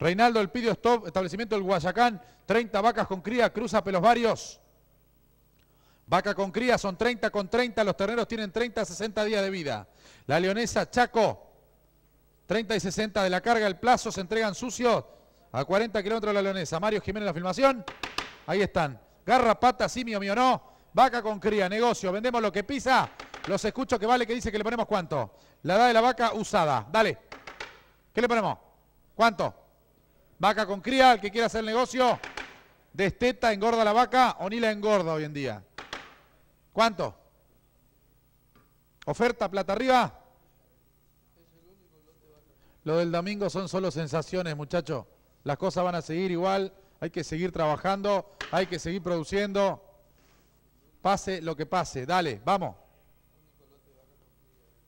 Reinaldo Pidio Stop, establecimiento del Guayacán, 30 vacas con cría, cruza pelos varios. Vaca con cría son 30 con 30, los terneros tienen 30 a 60 días de vida. La leonesa Chaco, 30 y 60 de la carga, el plazo se entregan sucios a 40 kilómetros de la leonesa. Mario Jiménez la filmación, ahí están. Garra, pata, simio, mío no, vaca con cría, negocio, vendemos lo que pisa. Los escucho que vale que dice que le ponemos cuánto. La edad de la vaca usada, dale. ¿Qué le ponemos? ¿Cuánto? Vaca con cría, el que quiera hacer negocio, desteta, engorda la vaca o ni la engorda hoy en día. ¿Cuánto? ¿Oferta, plata arriba? Lo del domingo son solo sensaciones, muchachos. Las cosas van a seguir igual, hay que seguir trabajando, hay que seguir produciendo. Pase lo que pase, dale, vamos.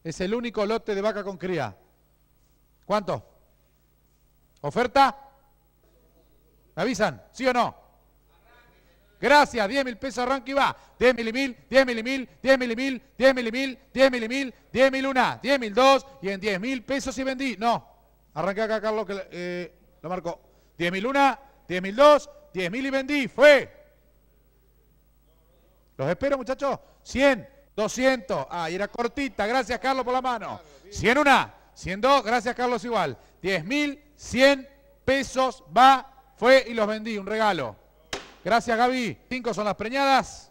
Es el único lote de vaca con cría. ¿Cuánto? ¿Oferta? ¿Me avisan? ¿Sí o no? Gracias, 10 mil pesos arranque y va. 10 mil y mil, 10 mil y mil, 10 mil y mil, 10 mil y mil, 10 mil y mil, 10 mil una, 10 mil dos, y en 10 mil pesos y vendí. No, arranqué acá, Carlos, que eh, lo marcó. 10 mil una, 10 mil dos, 10 mil y vendí. Fue. Los espero, muchachos. 100, 200. Ah, y era cortita. Gracias, Carlos, por la mano. 100 una, 100 dos. Gracias, Carlos, igual. 10 mil, 100 pesos va fue y los vendí, un regalo. Gracias, Gaby. Cinco son las preñadas.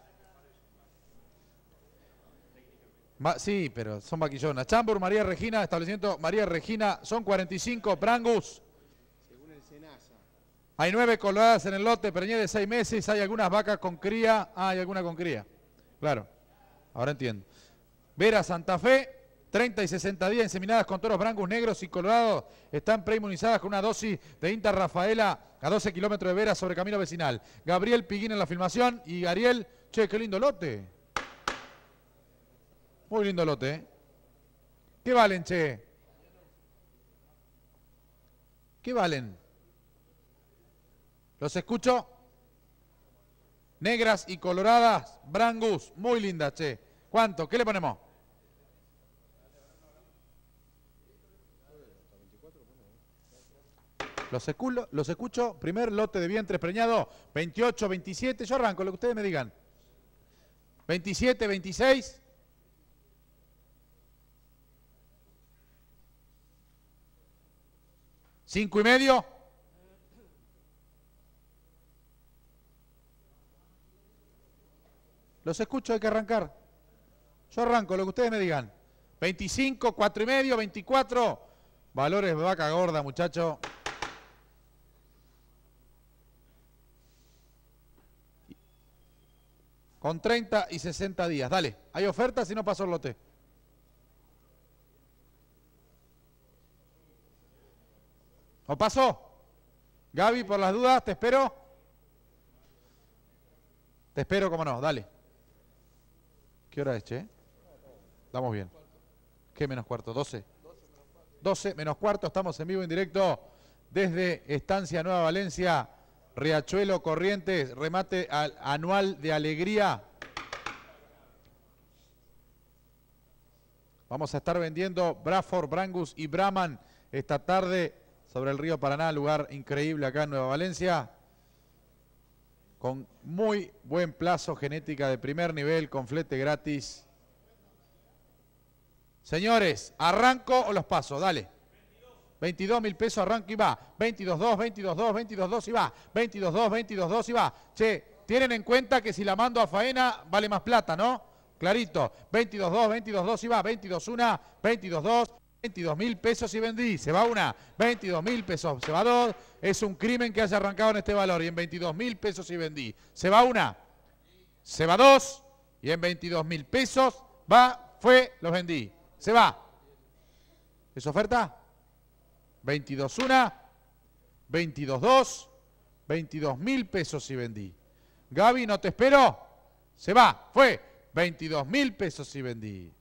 sí, pero son vaquillonas. Chambur, María Regina, establecimiento María Regina, son 45 Brangus. Según el Hay nueve coladas en el lote, preñé de seis meses, hay algunas vacas con cría. Ah, hay alguna con cría. Claro, ahora entiendo. Vera Santa Fe, 30 y 60 días inseminadas con toros brangus negros y colorados están preinmunizadas con una dosis de Inta Rafaela a 12 kilómetros de Vera sobre camino vecinal. Gabriel Piguín en la filmación y Ariel, che, qué lindo lote. Muy lindo lote, ¿eh? ¿Qué valen, che? ¿Qué valen? ¿Los escucho? Negras y coloradas, brangus, muy lindas, che. ¿Cuánto? ¿Qué le ponemos? Los, escucho. Primer lote de vientres preñado. 28, 27. Yo arranco, lo que ustedes me digan. 27, 26. 5 y medio. Los escucho, hay que arrancar. Yo arranco, lo que ustedes me digan. 25, 4 y medio, 24. Valores de vaca gorda, muchachos. con 30 y 60 días. Dale, hay ofertas si no pasó el lote. ¿O pasó? Gaby, por las dudas, te espero. Te espero, como no, dale. ¿Qué hora es, che? Estamos bien. ¿Qué menos cuarto? 12. 12 menos cuarto, estamos en vivo en directo desde Estancia Nueva Valencia. Riachuelo Corrientes, remate al anual de alegría. Vamos a estar vendiendo Braford, Brangus y Brahman esta tarde sobre el río Paraná, lugar increíble acá en Nueva Valencia. Con muy buen plazo, genética de primer nivel, con flete gratis. Señores, ¿arranco o los paso? Dale. 22 mil pesos, arranca y va. 22.2, 22.2, 22.2 y va. 22.2, 22.2 y va. Che, tienen en cuenta que si la mando a faena vale más plata, ¿no? Clarito. 22.2, 22.2 y va. 22 22.2, 22 22 mil pesos y vendí, se va una, 22 mil pesos, se va dos, es un crimen que haya arrancado en este valor y en 22 mil pesos y vendí, se va una, se va dos y en 22 mil pesos va, fue, los vendí, se va. ¿Es oferta? 22-1, 22-2, 22 mil pesos y vendí. Gaby, no te espero. Se va, fue. 22 mil pesos y vendí.